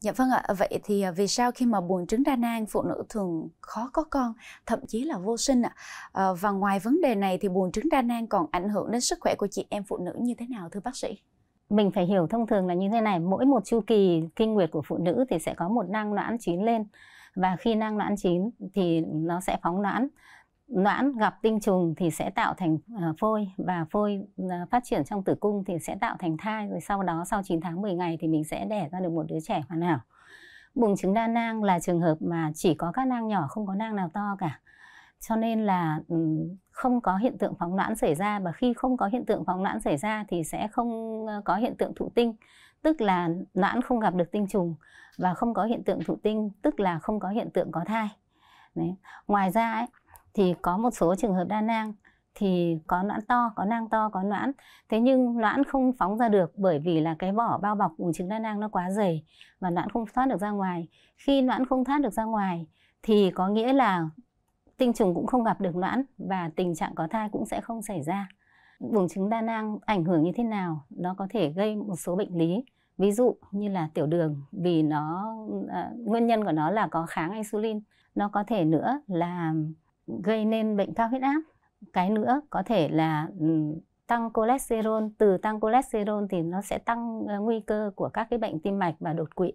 Dạ vâng ạ, vậy thì à, vì sao khi mà buồn trứng đa nang phụ nữ thường khó có con, thậm chí là vô sinh ạ? À, và ngoài vấn đề này thì buồn trứng đa nang còn ảnh hưởng đến sức khỏe của chị em phụ nữ như thế nào thưa bác sĩ? Mình phải hiểu thông thường là như thế này, mỗi một chu kỳ kinh nguyệt của phụ nữ thì sẽ có một nang loãng chín lên và khi nang loãng chín thì nó sẽ phóng loãng noãn gặp tinh trùng thì sẽ tạo thành à, phôi và phôi à, phát triển trong tử cung thì sẽ tạo thành thai rồi sau đó sau 9 tháng 10 ngày thì mình sẽ đẻ ra được một đứa trẻ hoàn hảo. Bùng trứng đa nang là trường hợp mà chỉ có các nang nhỏ không có nang nào to cả. Cho nên là không có hiện tượng phóng loãng xảy ra và khi không có hiện tượng phóng loãng xảy ra thì sẽ không có hiện tượng thụ tinh, tức là loãng không gặp được tinh trùng và không có hiện tượng thụ tinh, tức là không có hiện tượng có thai. Đấy. Ngoài ra ấy, thì có một số trường hợp đa nang thì có noãn to, có nang to, có noãn. Thế nhưng noãn không phóng ra được bởi vì là cái vỏ bao bọc buồng trứng đa nang nó quá dày và noãn không thoát được ra ngoài. Khi noãn không thoát được ra ngoài thì có nghĩa là tinh trùng cũng không gặp được noãn và tình trạng có thai cũng sẽ không xảy ra. Buồng trứng đa nang ảnh hưởng như thế nào? Nó có thể gây một số bệnh lý, ví dụ như là tiểu đường vì nó à, nguyên nhân của nó là có kháng insulin, nó có thể nữa là gây nên bệnh cao huyết áp cái nữa có thể là tăng cholesterol từ tăng cholesterol thì nó sẽ tăng ờ, nguy cơ của các cái bệnh tim mạch và đột quỵ